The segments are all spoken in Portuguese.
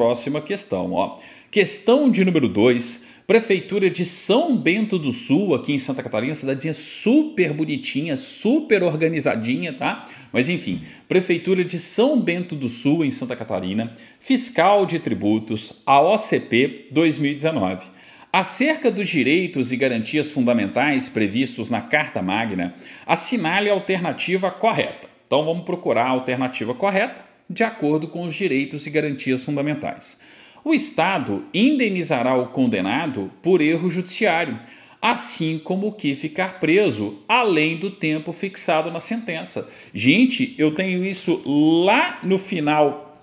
próxima questão. Ó. Questão de número 2. Prefeitura de São Bento do Sul, aqui em Santa Catarina, cidadezinha super bonitinha, super organizadinha, tá? Mas enfim, Prefeitura de São Bento do Sul, em Santa Catarina, fiscal de tributos, a OCP 2019. Acerca dos direitos e garantias fundamentais previstos na Carta Magna, assinale a alternativa correta. Então vamos procurar a alternativa correta de acordo com os direitos e garantias fundamentais. O Estado indenizará o condenado por erro judiciário, assim como o que ficar preso além do tempo fixado na sentença. Gente, eu tenho isso lá no final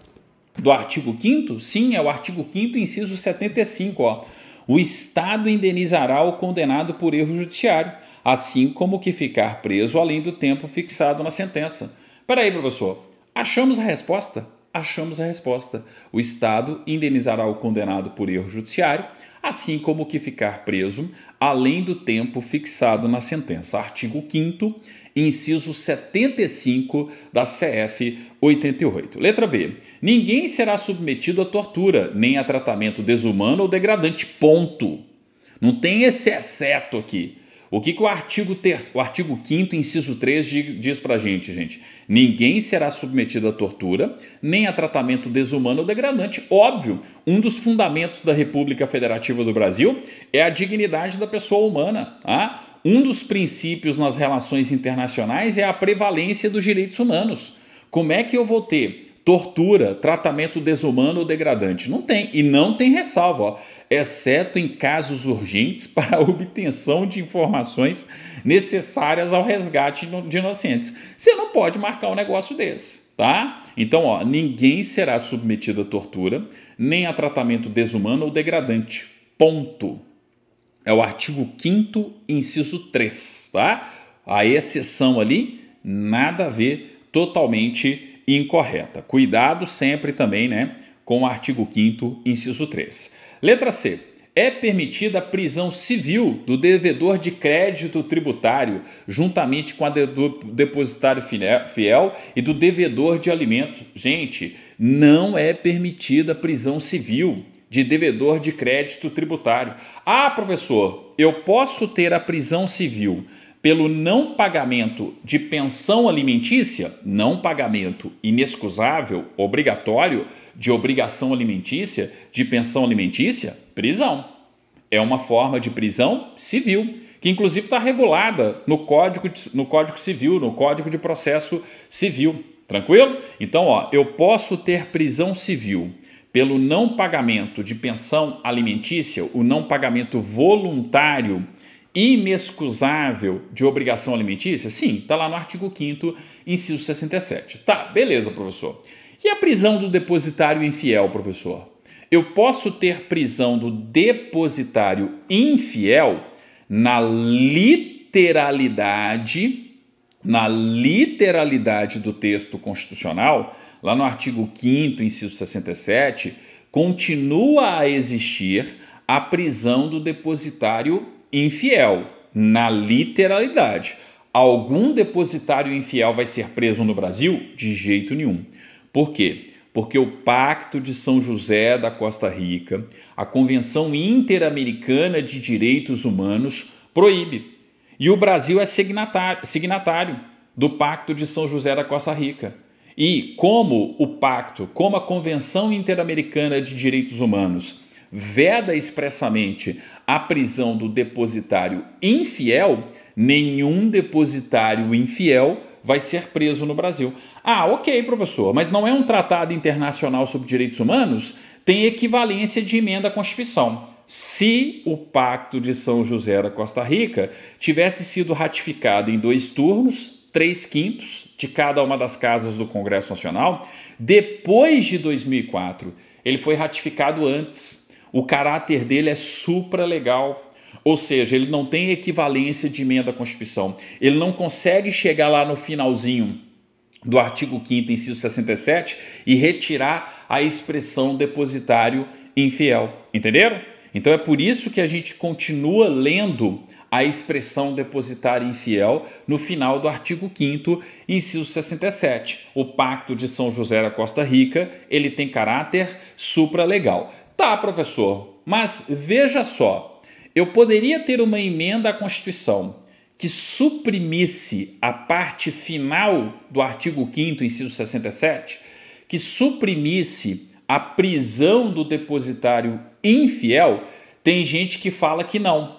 do artigo 5 Sim, é o artigo 5 inciso 75, ó. O Estado indenizará o condenado por erro judiciário, assim como o que ficar preso além do tempo fixado na sentença. Peraí, professor, Achamos a resposta? Achamos a resposta. O Estado indenizará o condenado por erro judiciário, assim como o que ficar preso, além do tempo fixado na sentença. Artigo 5, inciso 75 da CF 88. Letra B. Ninguém será submetido à tortura, nem a tratamento desumano ou degradante. Ponto. Não tem esse exceto aqui. O que, que o artigo, ter... o artigo 5 inciso 3 diz para gente, gente? Ninguém será submetido à tortura, nem a tratamento desumano ou degradante. Óbvio, um dos fundamentos da República Federativa do Brasil é a dignidade da pessoa humana. Tá? Um dos princípios nas relações internacionais é a prevalência dos direitos humanos. Como é que eu vou ter tortura, tratamento desumano ou degradante. Não tem, e não tem ressalva, ó, exceto em casos urgentes para a obtenção de informações necessárias ao resgate de inocentes. Você não pode marcar um negócio desse, tá? Então, ó, ninguém será submetido a tortura, nem a tratamento desumano ou degradante. Ponto. É o artigo 5 inciso 3, tá? A exceção ali, nada a ver totalmente incorreta. Cuidado sempre também, né, com o artigo 5 inciso 3. Letra C. É permitida a prisão civil do devedor de crédito tributário, juntamente com a do depositário fiel e do devedor de alimentos. Gente, não é permitida a prisão civil de devedor de crédito tributário. Ah, professor, eu posso ter a prisão civil pelo não pagamento de pensão alimentícia, não pagamento inexcusável, obrigatório, de obrigação alimentícia, de pensão alimentícia, prisão. É uma forma de prisão civil, que inclusive está regulada no código, no código Civil, no Código de Processo Civil. Tranquilo? Então, ó, eu posso ter prisão civil pelo não pagamento de pensão alimentícia, o não pagamento voluntário inexcusável de obrigação alimentícia? Sim, está lá no artigo 5 inciso 67. Tá, beleza, professor. E a prisão do depositário infiel, professor? Eu posso ter prisão do depositário infiel na literalidade, na literalidade do texto constitucional, lá no artigo 5 inciso 67, continua a existir a prisão do depositário infiel, na literalidade. Algum depositário infiel vai ser preso no Brasil? De jeito nenhum. Por quê? Porque o Pacto de São José da Costa Rica, a Convenção Interamericana de Direitos Humanos, proíbe. E o Brasil é signatário do Pacto de São José da Costa Rica. E como o pacto, como a Convenção Interamericana de Direitos Humanos veda expressamente a prisão do depositário infiel, nenhum depositário infiel vai ser preso no Brasil. Ah, ok, professor, mas não é um tratado internacional sobre direitos humanos? Tem equivalência de emenda à Constituição. Se o Pacto de São José da Costa Rica tivesse sido ratificado em dois turnos, três quintos de cada uma das casas do Congresso Nacional, depois de 2004, ele foi ratificado antes o caráter dele é supra legal. Ou seja, ele não tem equivalência de emenda à Constituição. Ele não consegue chegar lá no finalzinho do artigo 5 inciso 67 e retirar a expressão depositário infiel. Entenderam? Então é por isso que a gente continua lendo a expressão depositário infiel no final do artigo 5 inciso 67. O Pacto de São José da Costa Rica, ele tem caráter supralegal. Tá, professor, mas veja só: eu poderia ter uma emenda à Constituição que suprimisse a parte final do artigo 5, inciso 67, que suprimisse a prisão do depositário infiel. Tem gente que fala que não.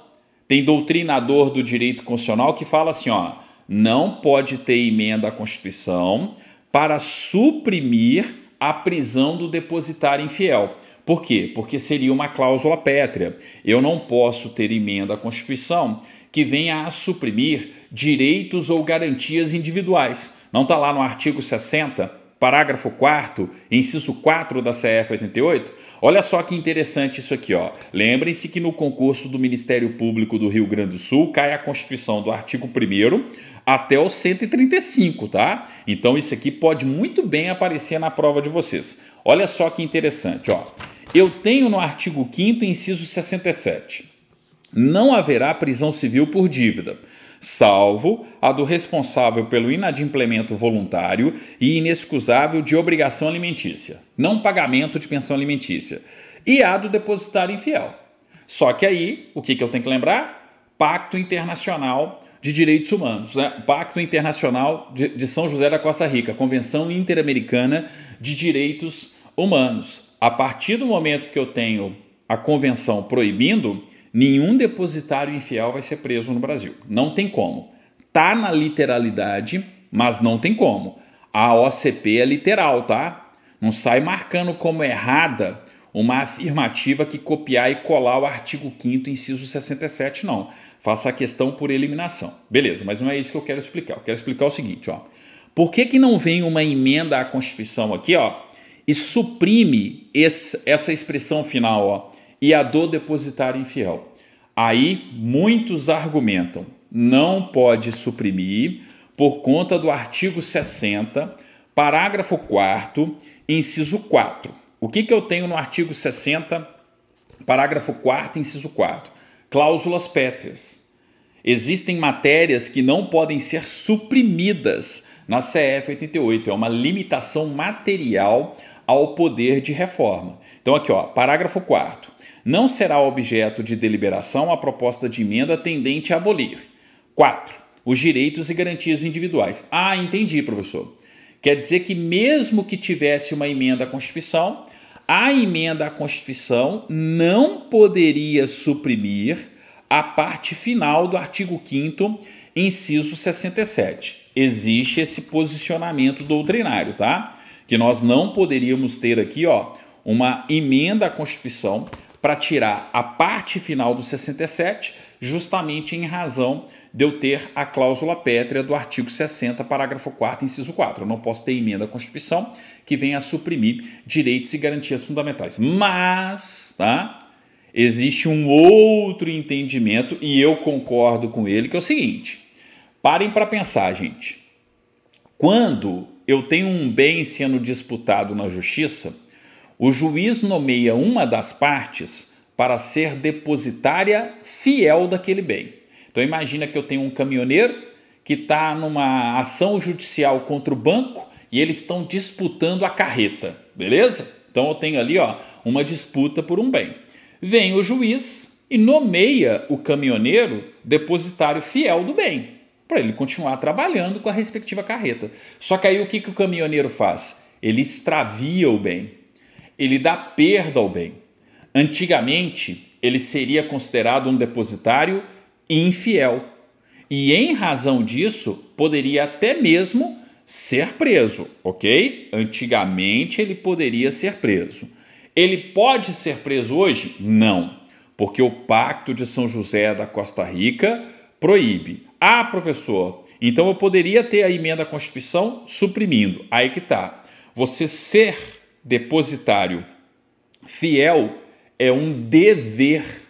Tem doutrinador do direito constitucional que fala assim: ó, não pode ter emenda à Constituição para suprimir a prisão do depositário infiel. Por quê? Porque seria uma cláusula pétrea. Eu não posso ter emenda à Constituição que venha a suprimir direitos ou garantias individuais. Não está lá no artigo 60, parágrafo 4, inciso 4 da CF 88? Olha só que interessante isso aqui, ó. Lembrem-se que no concurso do Ministério Público do Rio Grande do Sul cai a Constituição do artigo 1 até o 135, tá? Então isso aqui pode muito bem aparecer na prova de vocês. Olha só que interessante, ó. Eu tenho no artigo 5 inciso 67. Não haverá prisão civil por dívida, salvo a do responsável pelo inadimplemento voluntário e inexcusável de obrigação alimentícia, não pagamento de pensão alimentícia, e a do depositário infiel. Só que aí, o que, que eu tenho que lembrar? Pacto Internacional de Direitos Humanos, né? Pacto Internacional de, de São José da Costa Rica, Convenção Interamericana de Direitos Humanos a partir do momento que eu tenho a convenção proibindo, nenhum depositário infiel vai ser preso no Brasil. Não tem como. Tá na literalidade, mas não tem como. A OCP é literal, tá? Não sai marcando como errada uma afirmativa que copiar e colar o artigo 5 inciso 67, não. Faça a questão por eliminação. Beleza, mas não é isso que eu quero explicar. Eu quero explicar o seguinte, ó. Por que, que não vem uma emenda à Constituição aqui, ó, e suprime esse, essa expressão final, ó, e a do depositário infiel. Aí muitos argumentam, não pode suprimir por conta do artigo 60, parágrafo 4, inciso 4. O que, que eu tenho no artigo 60, parágrafo 4, inciso 4? Cláusulas pétreas. Existem matérias que não podem ser suprimidas na CF 88. É uma limitação material ao poder de reforma. Então, aqui, ó, parágrafo 4. Não será objeto de deliberação a proposta de emenda tendente a abolir. 4. Os direitos e garantias individuais. Ah, entendi, professor. Quer dizer que, mesmo que tivesse uma emenda à Constituição, a emenda à Constituição não poderia suprimir a parte final do artigo 5 inciso 67. Existe esse posicionamento doutrinário, tá? Que nós não poderíamos ter aqui, ó, uma emenda à Constituição para tirar a parte final do 67, justamente em razão de eu ter a cláusula pétrea do artigo 60, parágrafo 4, inciso 4. Eu não posso ter emenda à Constituição que venha a suprimir direitos e garantias fundamentais. Mas, tá? Existe um outro entendimento, e eu concordo com ele, que é o seguinte: parem para pensar, gente. Quando eu tenho um bem sendo disputado na justiça, o juiz nomeia uma das partes para ser depositária fiel daquele bem. Então imagina que eu tenho um caminhoneiro que está numa ação judicial contra o banco e eles estão disputando a carreta, beleza? Então eu tenho ali ó, uma disputa por um bem vem o juiz e nomeia o caminhoneiro depositário fiel do bem, para ele continuar trabalhando com a respectiva carreta. Só que aí o que, que o caminhoneiro faz? Ele extravia o bem, ele dá perda ao bem. Antigamente, ele seria considerado um depositário infiel. E em razão disso, poderia até mesmo ser preso, ok? Antigamente ele poderia ser preso. Ele pode ser preso hoje? Não, porque o Pacto de São José da Costa Rica proíbe. Ah, professor, então eu poderia ter a emenda à Constituição suprimindo. Aí que tá. Você ser depositário fiel é um dever.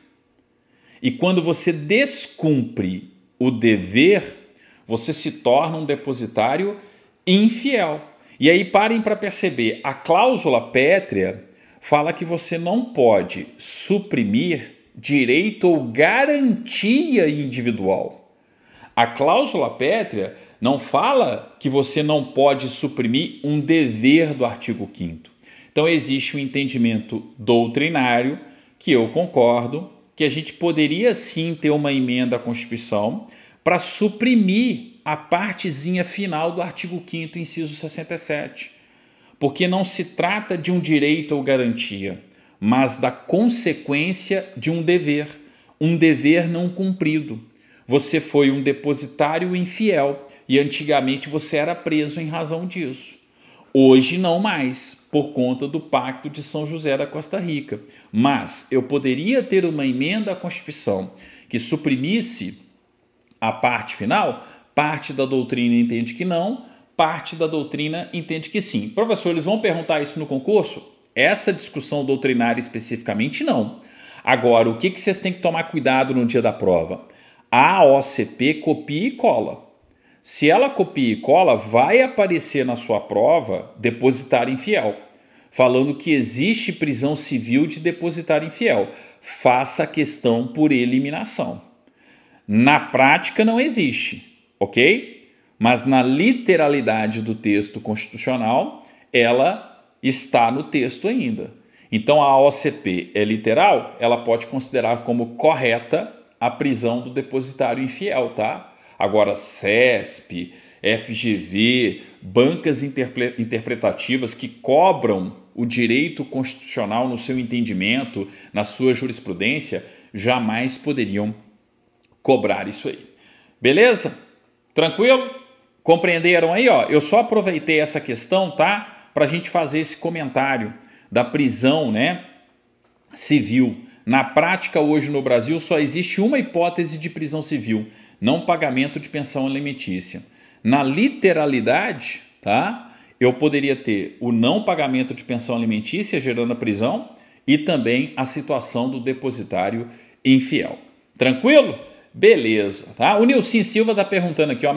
E quando você descumpre o dever, você se torna um depositário infiel. E aí parem para perceber, a cláusula pétrea fala que você não pode suprimir direito ou garantia individual. A cláusula pétrea não fala que você não pode suprimir um dever do artigo 5. Então, existe um entendimento doutrinário que eu concordo que a gente poderia sim ter uma emenda à Constituição para suprimir a partezinha final do artigo 5, inciso 67 porque não se trata de um direito ou garantia, mas da consequência de um dever, um dever não cumprido. Você foi um depositário infiel e antigamente você era preso em razão disso. Hoje não mais, por conta do Pacto de São José da Costa Rica. Mas eu poderia ter uma emenda à Constituição que suprimisse a parte final? Parte da doutrina entende que não, parte da doutrina entende que sim. Professor, eles vão perguntar isso no concurso? Essa discussão doutrinária especificamente não. Agora, o que, que vocês têm que tomar cuidado no dia da prova? A OCP copia e cola. Se ela copia e cola, vai aparecer na sua prova depositar infiel, falando que existe prisão civil de depositar infiel. Faça a questão por eliminação. Na prática, não existe, ok? mas na literalidade do texto constitucional, ela está no texto ainda. Então a OCP é literal, ela pode considerar como correta a prisão do depositário infiel, tá? Agora, CESP, FGV, bancas interpre interpretativas que cobram o direito constitucional no seu entendimento, na sua jurisprudência, jamais poderiam cobrar isso aí. Beleza? Tranquilo? Compreenderam aí, ó? Eu só aproveitei essa questão, tá? Para a gente fazer esse comentário da prisão, né? Civil. Na prática, hoje no Brasil, só existe uma hipótese de prisão civil: não pagamento de pensão alimentícia. Na literalidade, tá? Eu poderia ter o não pagamento de pensão alimentícia gerando a prisão e também a situação do depositário infiel. Tranquilo? Beleza, tá? O Nilson Silva está perguntando aqui, ó.